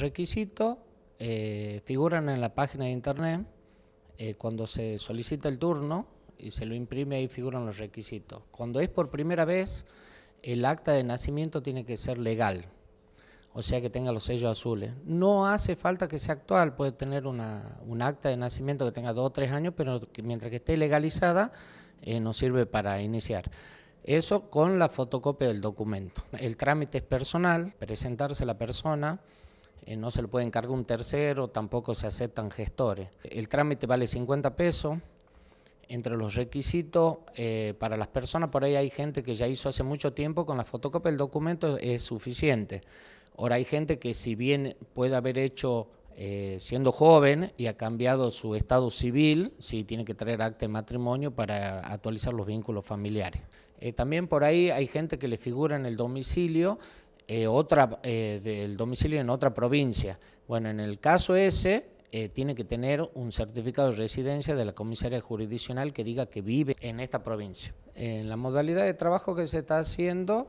requisitos eh, figuran en la página de internet eh, cuando se solicita el turno y se lo imprime ahí figuran los requisitos. Cuando es por primera vez, el acta de nacimiento tiene que ser legal, o sea que tenga los sellos azules. No hace falta que sea actual, puede tener un acta de nacimiento que tenga dos o tres años, pero mientras que esté legalizada eh, nos sirve para iniciar. Eso con la fotocopia del documento. El trámite es personal, presentarse la persona, eh, no se le puede encargar un tercero, tampoco se aceptan gestores. El trámite vale 50 pesos. Entre los requisitos eh, para las personas, por ahí hay gente que ya hizo hace mucho tiempo, con la fotocopia del documento es suficiente. Ahora hay gente que si bien puede haber hecho eh, siendo joven y ha cambiado su estado civil, sí tiene que traer acta de matrimonio para actualizar los vínculos familiares. también por ahí hay gente que le figura en el domicilio eh, otra, eh, del domicilio en otra provincia. Bueno, en el caso ese, eh, tiene que tener un certificado de residencia de la comisaría jurisdiccional que diga que vive en esta provincia. En la modalidad de trabajo que se está haciendo,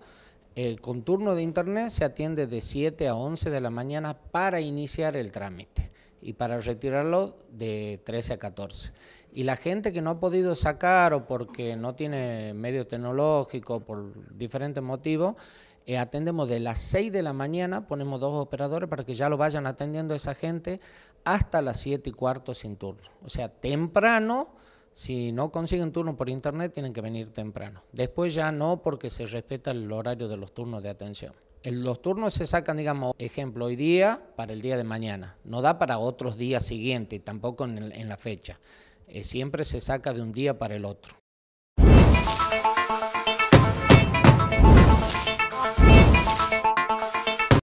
el con de internet se atiende de 7 a 11 de la mañana para iniciar el trámite y para retirarlo de 13 a 14. Y la gente que no ha podido sacar o porque no tiene medio tecnológico, por diferentes motivos, eh, atendemos de las 6 de la mañana, ponemos dos operadores para que ya lo vayan atendiendo esa gente hasta las 7 y cuarto sin turno. O sea, temprano, si no consiguen turno por internet, tienen que venir temprano. Después ya no, porque se respeta el horario de los turnos de atención. los turnos se sacan, digamos, ejemplo, hoy día para el día de mañana. No da para otros días siguientes, tampoco en, la fecha. Eh, siempre se saca de un día para el otro.